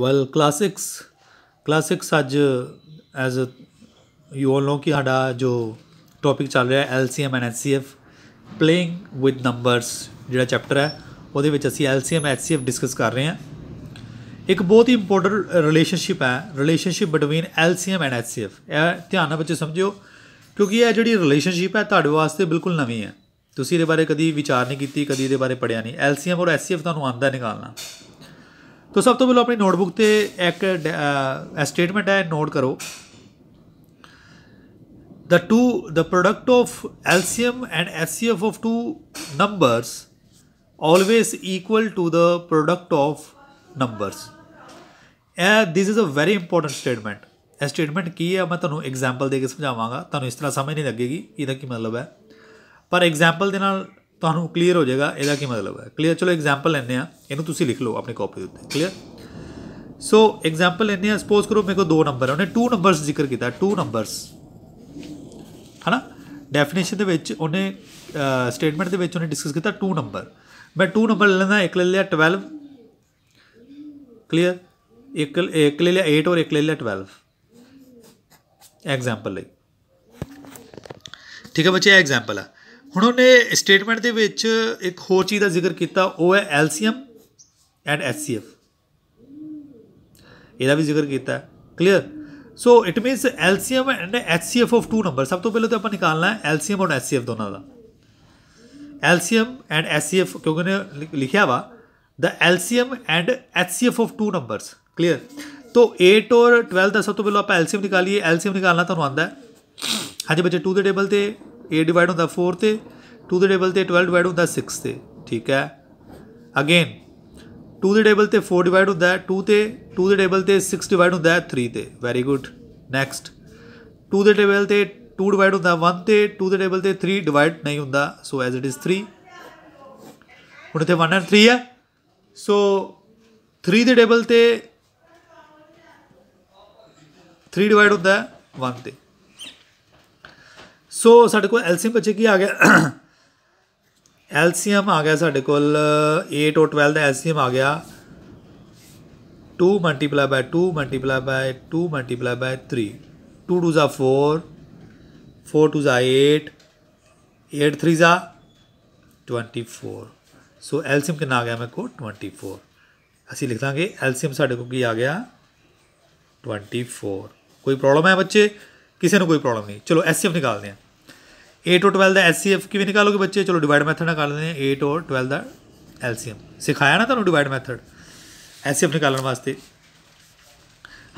well classics classics ਅੱਜ as you all know ਕਿ ਸਾਡਾ ਜੋ ਟੌਪਿਕ ਚੱਲ ਰਿਹਾ LCM and HCF playing with numbers ਜਿਹੜਾ ਚੈਪਟਰ ਹੈ ਉਹਦੇ ਵਿੱਚ ਅਸੀਂ ਐਲਸੀਐਮ ਐਚਸੀਐਫ ਡਿਸਕਸ ਕਰ ਰਹੇ ਹਾਂ ਇੱਕ ਬਹੁਤ ਹੀ ਇੰਪੋਰਟੈਂਟ ਰਿਲੇਸ਼ਨਸ਼ਿਪ ਹੈ relationship between LCM and HCF ਇਹ ਧਿਆਨ ਨਾਲ ਬੱਚੇ ਸਮਝਿਓ ਕਿਉਂਕਿ ਇਹ ਜਿਹੜੀ ਰਿਲੇਸ਼ਨਸ਼ਿਪ ਹੈ ਤੁਹਾਡੇ ਵਾਸਤੇ ਬਿਲਕੁਲ ਨਵੀਂ ਹੈ ਤੁਸੀਂ ਇਹਦੇ ਬਾਰੇ ਕਦੀ ਵਿਚਾਰ ਨਹੀਂ ਕੀਤੀ ਕਦੀ ਇਹਦੇ ਬਾਰੇ ਪੜਿਆ ਨਹੀਂ ਐਲਸੀਐਮ ਔਰ ਐਚਸੀਐਫ ਤੁਹਾਨੂੰ ਆਂਦਾ ਨਿਕਾਲਣਾ ਤਾਂ ਸਭ ਤੋਂ ਪਹਿਲਾਂ ਆਪਣੀ ਨੋਟਬੁੱਕ ਤੇ ਇੱਕ ਸਟੇਟਮੈਂਟ ਹੈ ਨੋਟ ਕਰੋ the two the product of LCM and FCF of two numbers always equal to the product of numbers ਇਹ this is a very important statement ਇਹ ਸਟੇਟਮੈਂਟ ਕੀ ਹੈ ਮੈਂ ਤੁਹਾਨੂੰ ਐਗਜ਼ਾਮਪਲ ਦੇ ਕੇ ਸਮਝਾਵਾਂਗਾ ਤੁਹਾਨੂੰ ਇਸ ਤਰ੍ਹਾਂ ਸਮਝ ਨਹੀਂ ਲੱਗੇਗੀ ਇਹਦਾ ਕੀ ਮਤਲਬ ਹੈ ਪਰ ਐਗਜ਼ਾਮਪਲ ਦੇ ਨਾਲ ਤੁਹਾਨੂੰ ਕਲੀਅਰ ਹੋ ਜਾਏਗਾ ਇਹਦਾ ਕੀ ਮਤਲਬ ਹੈ ਕਲੀਅਰ ਚਲੋ ਐਗਜ਼ਾਮਪਲ ਲੈਂਦੇ ਆ ਇਹਨੂੰ ਤੁਸੀਂ ਲਿਖ ਲਓ ਆਪਣੀ ਕਾਪੀ ਉੱਤੇ ਕਲੀਅਰ ਸੋ ਐਗਜ਼ਾਮਪਲ ਲੈਣੇ ਆ ਸਪੋਜ਼ ਕਰੋ ਮੇਰੇ ਕੋਲ ਦੋ ਨੰਬਰ ਉਹਨੇ ਟੂ ਨੰਬਰਸ ਜ਼ਿਕਰ ਕੀਤਾ ਟੂ ਨੰਬਰਸ ਹਨਾ ਡੈਫੀਨੇਸ਼ਨ ਦੇ ਵਿੱਚ ਉਹਨੇ ਸਟੇਟਮੈਂਟ ਦੇ ਵਿੱਚ ਉਹਨੇ ਡਿਸਕਸ ਕੀਤਾ ਟੂ ਨੰਬਰ ਮੈਂ ਟੂ ਨੰਬਰ ਲੈ ਇੱਕ ਲੈ ਲਿਆ 12 ਕਲੀਅਰ ਇੱਕ ਇੱਕ ਲੈ ਲਿਆ 8 ਔਰ ਇੱਕ ਲੈ ਲਿਆ 12 ਐਗਜ਼ਾਮਪਲ ਲਈ ਠੀਕ ਹੈ ਬੱਚੇ ਇਹ ਐਗਜ਼ਾਮਪਲ ਆ ਹੁਣ ਉਹਨੇ ਸਟੇਟਮੈਂਟ ਦੇ ਵਿੱਚ ਇੱਕ ਹੋਰ ਚੀਜ਼ ਦਾ ਜ਼ਿਕਰ ਕੀਤਾ ਉਹ ਹੈ ਐਲਸੀਐਮ ਐਂਡ ਐਚਸੀਐਫ ਇਹਦਾ ਵੀ ਜ਼ਿਕਰ ਕੀਤਾ clear so it means LCM and HCF of two number ਸਭ ਤੋਂ ਪਹਿਲਾਂ ਤਾਂ ਆਪਾਂ ਨਿਕਾਲਣਾ ਹੈ ਐਲਸੀਐਮ ਔਰ ਐਚਸੀਐਫ ਦੋਨਾਂ ਦਾ ਐਲਸੀਐਮ ਐਂਡ ਐਚਸੀਐਫ ਕਿਉਂਕਿ ਨੇ ਲਿਖਿਆ ਵਾ the LCM and HCF of two numbers clear ਤੋ 8 ਔਰ 12 ਦਾ ਸਭ ਤੋਂ ਪਹਿਲਾਂ ਆਪਾਂ ਐਲਸੀਐਮ ਨਿਕਾਲੀਏ ਐਲਸੀਐਮ ਨਿਕਾਲਣਾ ਤੁਹਾਨੂੰ ਆਂਦਾ ਹੈ ਹਾਂਜੀ ਬੱਚੇ 2 ਦੇ ਟੇਬਲ ਤੇ एट डिवाइड होंदा फोर ते टू दे टेबल ते 12 ਡਿਵਾਈਡ ਹੁੰਦਾ 6 ਤੇ ਠੀਕ ਹੈ ਅਗੇਨ 2 ਦੇ ਟੇਬਲ ਤੇ 4 ਡਿਵਾਈਡ ਹੁੰਦਾ ਹੈ 2 ਤੇ 2 ਦੇ ਟੇਬਲ ਤੇ 6 ਡਿਵਾਈਡ ਹੁੰਦਾ ਹੈ 3 ਤੇ ਵੈਰੀ ਗੁੱਡ ਨੈਕਸਟ 2 ਦੇ ਟੇਬਲ ਤੇ 2 ਡਿਵਾਈਡ ਹੁੰਦਾ 1 ਤੇ 2 ਦੇ ਟੇਬਲ ਤੇ 3 ਡਿਵਾਈਡ ਨਹੀਂ ਹੁੰਦਾ ਸੋ ਐਜ਼ ਇਟ ਇਜ਼ 3 ਹੁਣ ਇੱਥੇ 1 ਐਂਡ 3 ਹੈ ਸੋ 3 ਦੇ ਟੇਬਲ ਤੇ 3 ਡਿਵਾਈਡ ਹੁੰਦਾ 1 ਤੇ ਸੋ ਸਾਡੇ ਕੋਲ ਐਲਸੀਐਮ ਬੱਚੇ ਕੀ ਆ ਗਿਆ ਐਲਸੀਐਮ ਆ ਗਿਆ ਸਾਡੇ ਕੋਲ 8 ਔਰ 12 ਦਾ ਐਲਸੀਐਮ ਆ ਗਿਆ 2 multiplied by 2 multiplied by 2 multiplied by 3 2 2s are 4 4 2s are 8 8 3s are 24 so so, एल्शियम कितना आ गया मेरे को 24 ਅਸੀਂ ਲਿਖ ਲਾਂਗੇ ਐਲਸੀਐਮ ਸਾਡੇ ਕੋਲ ਕੀ ਆ ਗਿਆ 24 ਕੋਈ ਪ੍ਰੋਬਲਮ ਹੈ ਬੱਚੇ ਕਿਸੇ ਨੂੰ ਕੋਈ ਪ੍ਰੋਬਲਮ ਨਹੀਂ ਚਲੋ ਐਸਸੀਐਫ ਨਿਕਾਲਦੇ ਆ 8 और 12 ਦਾ ਐਲਸੀਐਮ ਕਿਵੇਂ ਨਿਕਾਲੋਗੇ ਬੱਚੇ ਚਲੋ ਡਿਵਾਈਡ ਮੈਥਡ ਨਾਲ ਕਰ ਲੈਂਦੇ ਆ 8 ਔਰ 12 ਦਾ ਐਲਸੀਐਮ ਸਿਖਾਇਆ ਨਾ ਤੁਹਾਨੂੰ ਡਿਵਾਈਡ ਮੈਥਡ ਐਲਸੀਐਮ ਨਿਕਾਲਣ ਵਾਸਤੇ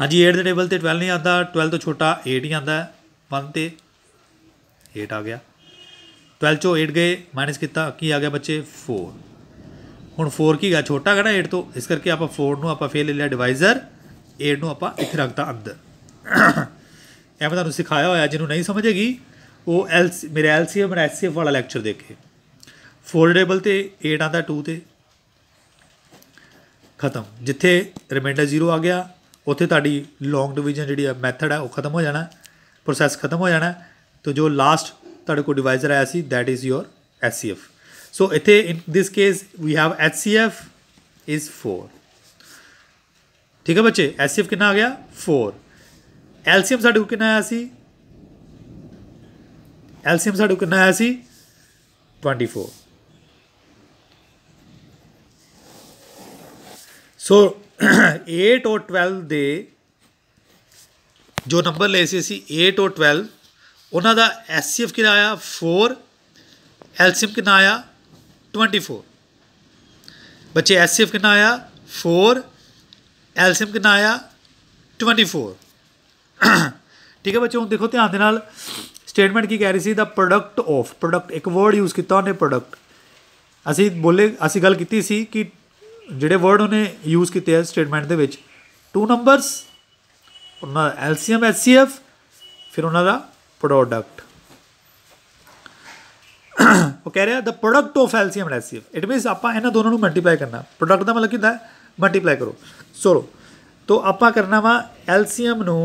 ਹਾਂਜੀ 8 ਦੇ ਟੇਬਲ ਤੇ 12 ਨਹੀਂ ਆਉਂਦਾ 12 ਤੋਂ ਛੋਟਾ 8 ਹੀ ਆਉਂਦਾ 1 ਤੇ 8 ਆ ਗਿਆ 12 ਚੋਂ 8 ਗਏ ਮਾਈਨਸ ਕੀਤਾ ਕੀ ਆ ਗਿਆ ਬੱਚੇ 4 ਹੁਣ 4 ਕੀ ਗਾ ਛੋਟਾ ਗਾ ਨਾ 8 ਤੋਂ ਇਸ ਕਰਕੇ ਆਪਾਂ 4 ਨੂੰ ਆਪਾਂ ਫੇਰ ਲੈ ਲਿਆ ਡਿਵਾਈਜ਼ਰ 8 ਨੂੰ ਆਪਾਂ ਇੱਥੇ ਰੱਖਤਾ ਅੰਦਰ ਐਵੇਂ ਤੁਹਾਨੂੰ ਸਿਖਾਇਆ ਹੋਇਆ ਜਿਹਨੂੰ ਨਹੀਂ ਸਮਝੇਗੀ ਉਹ ਐਲ ਮੇਰੇ ਐਲਸੀਐਮ ਔਰ ਐਸਸੀਐਫ ਵਾਲਾ ਲੈਕਚਰ ਦੇਖੇ ਫੋਲਡੇਬਲ ਤੇ 8 ਆਂਦਾ 2 ਤੇ ਖਤਮ ਜਿੱਥੇ ਰਿਮਾਈਂਡਰ 0 ਆ ਗਿਆ ਉੱਥੇ ਤੁਹਾਡੀ ਲੌਂਗ ਡਿਵੀਜ਼ਨ ਜਿਹੜੀ ਹੈ ਮੈਥਡ ਹੈ ਉਹ ਖਤਮ ਹੋ ਜਾਣਾ ਪ੍ਰੋਸੈਸ ਖਤਮ ਹੋ ਜਾਣਾ ਤੋ ਜੋ ਲਾਸਟ ਤੁਹਾਡੇ ਕੋਲ ਡਿਵਾਈਜ਼ਰ ਆਇਆ ਸੀ that is your HCF so ਇੱਥੇ in this case we have HCF is 4 ਠੀਕ ਹੈ ਬੱਚੇ ਐਚਸੀਐਫ ਕਿੰਨਾ ਆ ਗਿਆ 4 ਐਲਸੀਐਮ ਸਾਡੇ ਕੋਲ ਕਿੰਨਾ ਆਇਆ ਸੀ ਐਲਸੀਐਮ ਸਾਡੂ ਕਿੰਨਾ ਆਇਆ ਸੀ 24 ਸੋ 8 ਔਰ 12 ਦੇ ਜੋ ਨੰਬਰ ਲਏ ਸੀ ਅਸੀਂ 8 ਔਰ 12 ਉਹਨਾਂ ਦਾ ਐਸਸੀਐਫ ਕਿੰਨਾ ਆਇਆ 4 ਐਲਸੀਐਮ ਕਿੰਨਾ ਆਇਆ 24 ਬੱਚੇ ਐਸਸੀਐਫ ਕਿੰਨਾ ਆਇਆ 4 ਐਲਸੀਐਮ ਕਿੰਨਾ ਆਇਆ 24 ਠੀਕ ਹੈ ਬੱਚੋ ਹੁਣ ਦੇਖੋ ਧਿਆਨ ਦੇ ਨਾਲ ਸਟੇਟਮੈਂਟ ਕੀ ਕਹਿ ਰਹੀ ਸੀ ਦਾ ਪ੍ਰੋਡਕਟ ਆਫ ਪ੍ਰੋਡਕਟ ਇੱਕ ਵਰਡ ਯੂਜ਼ ਕੀਤਾ ਉਹਨੇ ਪ੍ਰੋਡਕਟ ਅਸੀਂ ਬੋਲੇ ਅਸੀਂ ਗੱਲ ਕੀਤੀ ਸੀ ਕਿ ਜਿਹੜੇ ਵਰਡ ਉਹਨੇ ਯੂਜ਼ ਕੀਤੇ ਆ ਸਟੇਟਮੈਂਟ ਦੇ ਵਿੱਚ ਟੂ ਨੰਬਰਸ ਉਹਨਾਂ ਦਾ ਐਲਸੀਐਮ ਐਚਸੀਐਫ ਫਿਰ ਉਹਨਾਂ ਦਾ ਪ੍ਰੋਡਕਟ ਉਹ ਕਹਿ ਰਿਹਾ ਦਾ product of LCM and HCF it means ਆਪਾਂ ਇਹਨਾਂ ਦੋਨਾਂ ਨੂੰ ਮਲਟੀਪਲਾਈ ਕਰਨਾ ਪ੍ਰੋਡਕਟ ਦਾ ਮਤਲਬ ਕੀ ਹੁੰਦਾ ਮਲਟੀਪਲਾਈ ਕਰੋ ਸੋ ਤੋ ਆਪਾਂ ਕਰਨਾ ਵਾ ਐਲਸੀਐਮ ਨੂੰ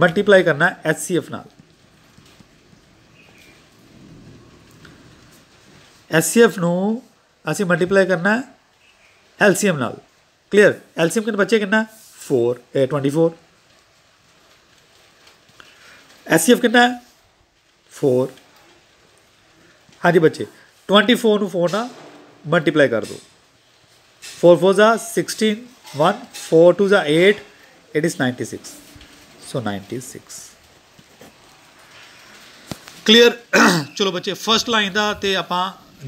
ਮਲਟੀਪਲਾਈ ਕਰਨਾ HCF ਨਾਲ HCF ਨੂੰ ਅਸੀਂ ਮਲਟੀਪਲਾਈ ਕਰਨਾ LCM ਨਾਲ ਕਲੀਅਰ LCM ਕਿੰਨਾ ਬਚੇ ਕਿੰਨਾ 4 ਇਹ 24 HCF ਕਿੰਨਾ 4 ਹਾਂਜੀ ਬੱਚੇ 24 ਨੂੰ 4 ਨਾਲ ਮਲਟੀਪਲਾਈ ਕਰ ਦਿਓ 4 4 za 16 1 4 2 za 8 it is 96 so 96 clear ਚਲੋ ਬੱਚੇ ਫਰਸਟ ਲਾਈਨ ਦਾ ਤੇ ਆਪਾਂ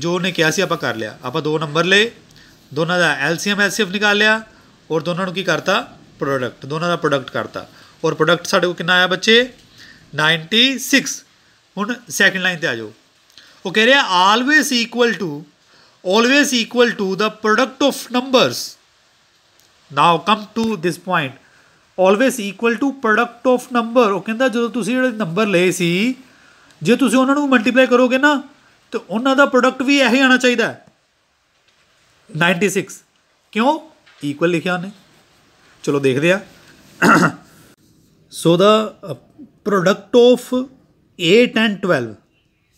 ਜੋ ਨੇ ਕਿਹਾ ਸੀ ਆਪਾਂ ਕਰ ਲਿਆ ਆਪਾਂ ਦੋ ਨੰਬਰ ਲਏ ਦੋਨਾਂ ਦਾ ਐਲਸੀਐਮ ਐਲਸੀਐਫ ਨਿਕਾਲ ਲਿਆ ਔਰ ਦੋਨਾਂ ਨੂੰ ਕੀ ਕਰਤਾ ਪ੍ਰੋਡਕਟ ਦੋਨਾਂ ਦਾ ਪ੍ਰੋਡਕਟ ਕਰਤਾ ਔਰ ਪ੍ਰੋਡਕਟ ਸਾਡੇ ਕੋਲ ਕਿੰਨਾ ਆਇਆ ਬੱਚੇ 96 ਹੁਣ ਸੈਕੰਡ ਲਾਈਨ ਤੇ ਆ ਜਾਓ ਉਹ ਕਹਿ ਰਿਹਾ always equal to always equal to the product of numbers now come to this point always equal to product of number ਉਹ ਕਹਿੰਦਾ ਜਦੋਂ ਤੁਸੀਂ ਜਿਹੜੇ ਨੰਬਰ ਲਏ ਸੀ ਜੇ ਤੁਸੀਂ ਉਹਨਾਂ ਨੂੰ ਮਲਟੀਪਲਾਈ ਕਰੋਗੇ ਨਾ ਤੇ ਉਹਨਾਂ ਦਾ ਪ੍ਰੋਡਕਟ ਵੀ ਇਹੀ ਆਣਾ ਚਾਹੀਦਾ 96 ਕਿਉਂ ਇਕੁਅਲ ਲਿਖਿਆ ਨੇ ਚਲੋ ਦੇਖਦੇ ਆ ਸੋ ਦਾ ਪ੍ਰੋਡਕਟ ਆਫ 8 ਐਂਡ 12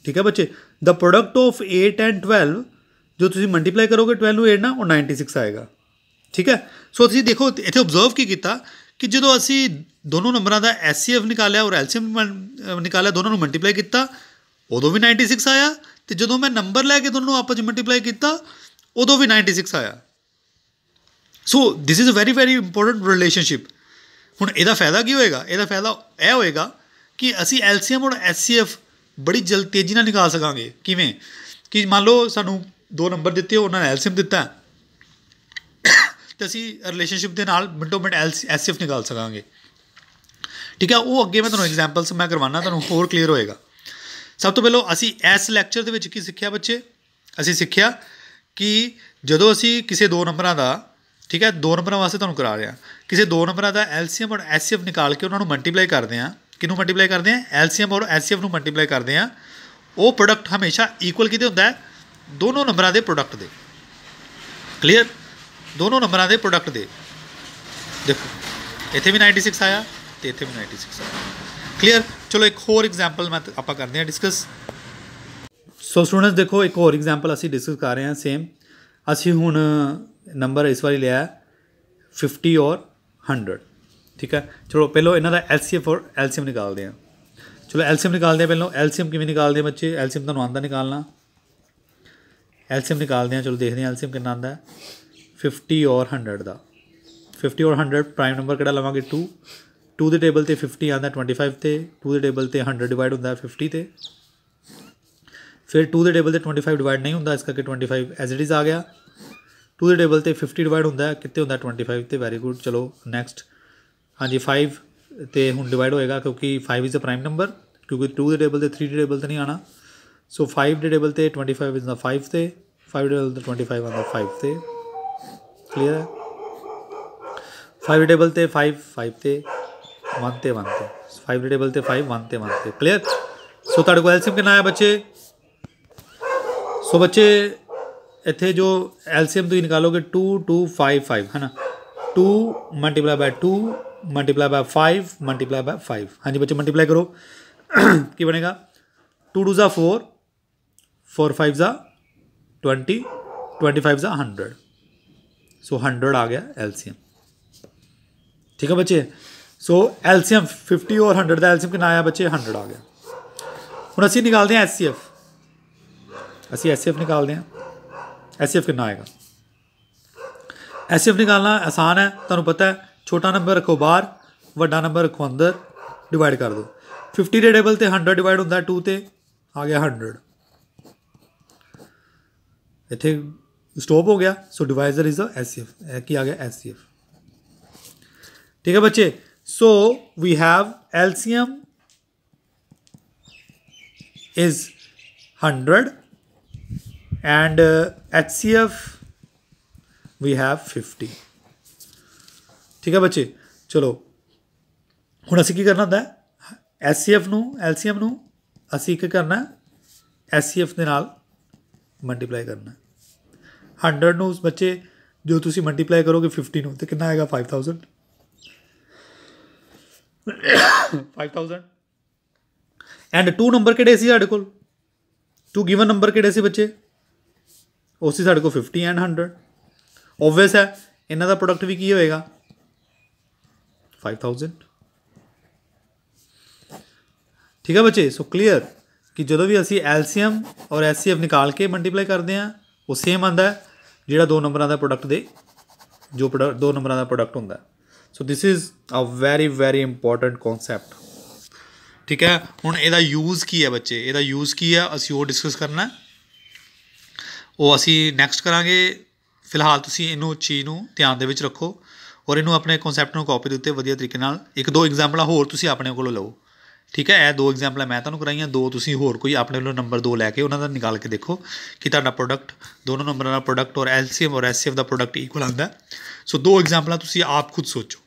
ਠੀਕ ਹੈ ਬੱਚੇ ਦਾ ਪ੍ਰੋਡਕਟ ਆਫ 8 ਐਂਡ 12 ਜੋ ਤੁਸੀਂ ਮਲਟੀਪਲਾਈ ਕਰੋਗੇ 12 ਨੂੰ 8 ਨਾਲ ਉਹ 96 ਆਏਗਾ ਠੀਕ ਹੈ ਸੋ ਤੁਸੀਂ ਦੇਖੋ ਇੱਥੇ ਆਬਜ਼ਰਵ ਕੀ ਕੀਤਾ ਕਿ ਜਦੋਂ ਅਸੀਂ ਦੋਨੋਂ ਨੰਬਰਾਂ ਦਾ ਐਸਸੀਐਫ ਨਿਕਾਲਿਆ ਔਰ ਐਲਸੀਐਮ ਨਿਕਾਲਿਆ ਦੋਨੋਂ ਨੂੰ ਮਲਟੀਪਲਾਈ ਕੀਤਾ ਉਦੋਂ ਵੀ 96 ਆਇਆ ਤੇ ਜਦੋਂ ਮੈਂ ਨੰਬਰ ਲੈ ਕੇ ਦੋਨੋਂ ਨੂੰ ਆਪਸ ਵਿੱਚ ਮਲਟੀਪਲਾਈ ਕੀਤਾ ਉਦੋਂ ਵੀ 96 ਆਇਆ so this is a very very important relationship ਹੁਣ ਇਹਦਾ ਫਾਇਦਾ ਕੀ ਹੋਏਗਾ ਇਹਦਾ ਫਾਇਦਾ ਇਹ ਹੋਏਗਾ ਕਿ ਅਸੀਂ ਐਲਸੀਐਮ ਔਰ ਐਸਸੀਐਫ ਬੜੀ ਜਲਦੀ ਤੇਜ਼ੀ ਨਾਲ ਨਿਕਾਲ ਸਕਾਂਗੇ ਕਿਵੇਂ ਕਿ ਮੰਨ ਲਓ ਸਾਨੂੰ ਦੋ ਨੰਬਰ ਦਿੱਤੇ ਉਹਨਾਂ ਨੇ ਐਲਸੀਐਮ ਦਿੱਤਾ ਤੇ ਅਸੀਂ ਰਿਲੇਸ਼ਨਸ਼ਿਪ ਦੇ ਨਾਲ ਮਿੰਟੋ ਮਿੰਟ ਐਸਐਫ ਨਿਕਾਲ ਸਕਾਂਗੇ ਠੀਕ ਹੈ ਉਹ ਅੱਗੇ ਮੈਂ ਤੁਹਾਨੂੰ ਐਗਜ਼ਾਮਪਲਸ ਮੈਂ ਕਰਵਾਉਣਾ ਤੁਹਾਨੂੰ ਹੋਰ ਕਲੀਅਰ ਹੋਏਗਾ ਸਭ ਤੋਂ ਪਹਿਲਾਂ ਅਸੀਂ ਇਸ ਲੈਕਚਰ ਦੇ ਵਿੱਚ ਕੀ ਸਿੱਖਿਆ ਬੱਚੇ ਅਸੀਂ ਸਿੱਖਿਆ ਕਿ ਜਦੋਂ ਅਸੀਂ ਕਿਸੇ ਦੋ ਨੰਬਰਾਂ ਦਾ ਠੀਕ ਹੈ ਦੋ ਨੰਬਰਾਂ ਵਾਸਤੇ ਤੁਹਾਨੂੰ ਕਰਾ ਰਿਹਾ ਕਿਸੇ ਦੋ ਨੰਬਰਾਂ ਦਾ ਐਲਸੀਐਮ ਔਰ ਐਸਸੀਐਫ ਨਿਕਾਲ ਕੇ ਉਹਨਾਂ ਨੂੰ ਮਲਟੀਪਲਾਈ ਕਰਦੇ ਆ ਕਿਨੂੰ ਮਲਟੀਪਲਾਈ ਕਰਦੇ ਆ ਐਲਸੀਐਮ ਔਰ ਐਸਸੀਐਫ ਨੂੰ ਮਲਟੀਪਲਾਈ ਕਰਦੇ ਆ ਉਹ ਪ੍ਰੋਡਕਟ ਹਮੇਸ਼ਾ ਇਕੁਅਲ ਕਿਤੇ ਹੁੰਦਾ ਹੈ ਦੋਨੋਂ ਨੰਬਰਾਂ ਦੇ ਪ੍ਰੋਡਕਟ ਦੇ ਕਲੀਅਰ ਦੋਨੋਂ ਨੰਬਰਾਂ ਦੇ ਪ੍ਰੋਡਕਟ ਦੇ ਦੇਖੋ ਇੱਥੇ ਵੀ 96 ਆਇਆ ਤੇ ਇੱਥੇ ਵੀ 96 ਆਇਆ ਕਲੀਅਰ ਚਲੋ ਇੱਕ ਹੋਰ ਐਗਜ਼ਾਮਪਲ ਮੈਂ ਆਪਾਂ ਕਰਦੇ ਹਾਂ ਡਿਸਕਸ ਸੋ ਸਟੂਡੈਂਟਸ ਦੇਖੋ ਇੱਕ ਹੋਰ ਐਗਜ਼ਾਮਪਲ ਅਸੀਂ ਡਿਸਕਸ ਕਰ ਰਹੇ ਹਾਂ ਸੇਮ ਅਸੀਂ ਹੁਣ ਨੰਬਰ ਇਸ ਵਾਰੀ ਲਿਆ 50 ਔਰ 100 ਠੀਕ ਹੈ ਚਲੋ ਪਹਿਲਾਂ ਇਹਨਾਂ ਦਾ ਐਲਸੀਐਮ ਔਰ ਐਲਸੀਐਮ ਨਿਕਾਲਦੇ ਹਾਂ ਚਲੋ ਐਲਸੀਐਮ ਨਿਕਾਲਦੇ ਹਾਂ ਪਹਿਲਾਂ ਐਲਸੀਐਮ ਕਿਵੇਂ ਨਿਕਾਲਦੇ ਆ ਬੱਚੇ ਐਲਸੀਐਮ ਤੁਹਾਨੂੰ ਆਂਦਾ ਨਿਕਾਲਣਾ ਐਲਸੀਐਮ ਨਿਕਾਲਦੇ ਹਾਂ ਚਲੋ ਦੇਖਦੇ ਹਾਂ ਐਲਸੀਐਮ ਕਿੰਨਾ ਆਂਦਾ ਹੈ 50 ਔਰ 100 ਦਾ 50 ਔਰ 100 ਪ੍ਰਾਈਮ ਨੰਬਰ ਕਿਹੜਾ ਲਵਾਂਗੇ 2 2 ਦੇ ਟੇਬਲ ਤੇ 50 ਆਂਦਾ 25 ਤੇ 2 ਦੇ ਟੇਬਲ ਤੇ 100 ਡਿਵਾਈਡ ਹੁੰਦਾ 50 ਤੇ ਫਿਰ 2 ਦੇ ਟੇਬਲ ਤੇ 25 ਡਿਵਾਈਡ ਨਹੀਂ ਹੁੰਦਾ ਇਸ ਕਰਕੇ 25 ਐਜ਼ ਇਟ ਇਜ਼ ਆ ਗਿਆ 2 ਦੇ ਟੇਬਲ ਤੇ 50 ਡਿਵਾਈਡ ਹੁੰਦਾ ਕਿੱਥੇ ਹੁੰਦਾ 25 ਤੇ ਵੈਰੀ ਗੁੱਡ ਚਲੋ ਨੈਕਸਟ ਹਾਂਜੀ 5 ਤੇ ਹੁਣ ਡਿਵਾਈਡ ਹੋਏਗਾ ਕਿਉਂਕਿ 5 ਇਜ਼ ਅ ਪ੍ਰਾਈਮ ਨੰਬਰ ਕਿਉਂਕਿ 2 ਦੇ ਟੇਬਲ ਤੇ 3 ਦੇ ਟੇਬਲ ਤੇ ਨਹੀਂ ਆਣਾ ਸੋ 5 ਦੇ ਟੇਬਲ ਤੇ 25 ਇਜ਼ ਨਾ 5 ਤੇ 5 ਦੇ ਟੇਬਲ ਤੇ 25 ਆਉਂਦਾ 5 ਤੇ क्लियर है फाइव रिडेबल थे फाइव फाइव थे वन थे वन थे फाइव रिडेबल थे फाइव वन थे वन थे क्लियर सो तार को एल्सियम करना है बच्चे सो बच्चे इतने जो एल्सियम तुम निकालोगे टू टू फाइव फाइव है ना two multiply by two multiply by five multiply by five हाँ जी बच्चे मल्टीप्लाई करो कि बनेगा टू टू ज़ा फोर फोर फाइव ज़ा ट्वेंटी ट्वेंटी फाइव ज़ा हंड्रेड ਸੋ 100 ਆ ਗਿਆ ਐਲਸੀਐਮ ਠੀਕ ਹੈ ਬੱਚੇ ਸੋ ਐਲਸੀਐਮ 50 ਔਰ 100 ਦਾ ਐਲਸੀਐਮ ਕਿੰਨਾ ਆਇਆ ਬੱਚੇ 100 ਆ ਗਿਆ ਹੁਣ ਅਸੀਂ ਨਿਕਾਲਦੇ ਹਾਂ ਐਚਸੀਐਫ ਅਸੀਂ ਐਚਸੀਐਫ ਨਿਕਾਲਦੇ ਹਾਂ ਐਚਸੀਐਫ ਕਿੰਨਾ ਆਏਗਾ ਐਚਸੀਐਫ ਨਿਕਾਲਣਾ ਆਸਾਨ ਹੈ ਤੁਹਾਨੂੰ ਪਤਾ ਹੈ ਛੋਟਾ ਨੰਬਰ ਰੱਖੋ ਬਾਹਰ ਵੱਡਾ ਨੰਬਰ ਰੱਖੋ ਅੰਦਰ ਡਿਵਾਈਡ ਕਰ ਦਿਓ 50 ਦੇ ਟੇਬਲ ਤੇ 100 ਡਿਵਾਈਡ ਹੁੰਦਾ 2 ਤੇ ਆ ਗਿਆ 100 ਇੱਥੇ स्टॉप हो गया so divisor is the H C F किया गया एच सी एफ ठीक है बच्चे so we have LCM is hundred and uh, HCF we have 50 ਠੀਕ ਹੈ ਬੱਚੇ ਚਲੋ ਹੁਣ ਅਸੀਂ ਕੀ ਕਰਨਾ ਹੁੰਦਾ ਹੈ HCF ਨੂੰ LCM ਨੂੰ ਅਸੀਂ ਕੀ ਕਰਨਾ HCF ਦੇ ਨਾਲ ਮਲਟੀਪਲਾਈ ਕਰਨਾ 100 ਨੂੰ ਉਸ ਬੱਚੇ ਜੋ ਤੁਸੀਂ ਮਲਟੀਪਲਾਈ ਕਰੋਗੇ 50 ਨੂੰ ਤੇ ਕਿੰਨਾ ਆਏਗਾ 5000 5000 ਐਂਡ 2 ਨੰਬਰ ਕਿਹੜੇ ਸੀ ਸਾਡੇ ਕੋਲ 2 ਗਿਵਨ ਨੰਬਰ ਕਿਹੜੇ ਸੀ ਬੱਚੇ ਉਹ ਸੀ ਸਾਡੇ ਕੋਲ 50 ਐਂਡ 100 ਓਬਵੀਅਸ ਹੈ ਇਹਨਾਂ ਦਾ ਪ੍ਰੋਡਕਟ ਵੀ ਕੀ ਹੋਏਗਾ 5000 ਠੀਕ ਹੈ ਬੱਚੇ ਸੋ ਕਲੀਅਰ ਕਿ ਜਦੋਂ ਵੀ ਅਸੀਂ ਐਲਸੀਐਮ ਔਰ ਐਸਸੀਐਫ ਨਿਕਾਲ ਕੇ ਮਲਟੀਪਲਾਈ ਕਰਦੇ ਹਾਂ ਉਹ ਸੇਮ ਆਂਦਾ ਜਿਹੜਾ ਦੋ ਨੰਬਰਾਂ ਦਾ ਪ੍ਰੋਡਕਟ ਦੇ ਜੋ ਦੋ ਨੰਬਰਾਂ ਦਾ ਪ੍ਰੋਡਕਟ ਹੁੰਦਾ so this is a very very important concept ਠੀਕ ਹੈ ਹੁਣ ਇਹਦਾ ਯੂਜ਼ ਕੀ ਹੈ ਬੱਚੇ ਇਹਦਾ ਯੂਜ਼ ਕੀ ਹੈ ਅਸੀਂ ਉਹ ਡਿਸਕਸ ਕਰਨਾ ਉਹ ਅਸੀਂ ਨੈਕਸਟ ਕਰਾਂਗੇ ਫਿਲਹਾਲ ਤੁਸੀਂ ਇਹਨੂੰ ਚੀਜ਼ ਨੂੰ ਧਿਆਨ ਦੇ ਵਿੱਚ ਰੱਖੋ ਔਰ ਇਹਨੂੰ ਆਪਣੇ ਕਨਸੈਪਟ ਨੂੰ ਕਾਪੀ ਦੇ ਉੱਤੇ ਵਧੀਆ ਤਰੀਕੇ ਨਾਲ ਇੱਕ ਦੋ ਐਗਜ਼ਾਮਪਲਾਂ ਹੋਰ ਤੁਸੀਂ ਆਪਣੇ ਕੋਲੋਂ ਲਓ ਠੀਕ ਹੈ ਇਹ ਦੋ ਐਗਜ਼ਾਮਪਲ ਮੈਂ ਤੁਹਾਨੂੰ ਕਰਾਈਆਂ ਦੋ ਤੁਸੀਂ ਹੋਰ ਕੋਈ ਆਪਣੇ ਵੱਲੋਂ ਨੰਬਰ ਦੋ ਲੈ ਕੇ ਉਹਨਾਂ ਦਾ ਨਿਕਾਲ ਕੇ ਦੇਖੋ ਕਿ ਤੁਹਾਡਾ ਪ੍ਰੋਡਕਟ ਦੋਨੋਂ ਨੰਬਰਾਂ ਦਾ ਪ੍ਰੋਡਕਟ ਔਰ ਐਲਸੀਐਮ ਔਰ ਐਸਸੀਐਫ ਦਾ ਪ੍ਰੋਡਕਟ ਇਕੁਅਲ ਆਉਂਦਾ ਸੋ ਦੋ ਐਗਜ਼ਾਮਪਲਾਂ ਤੁਸੀਂ ਆਪ ਖੁਦ ਸੋਚੋ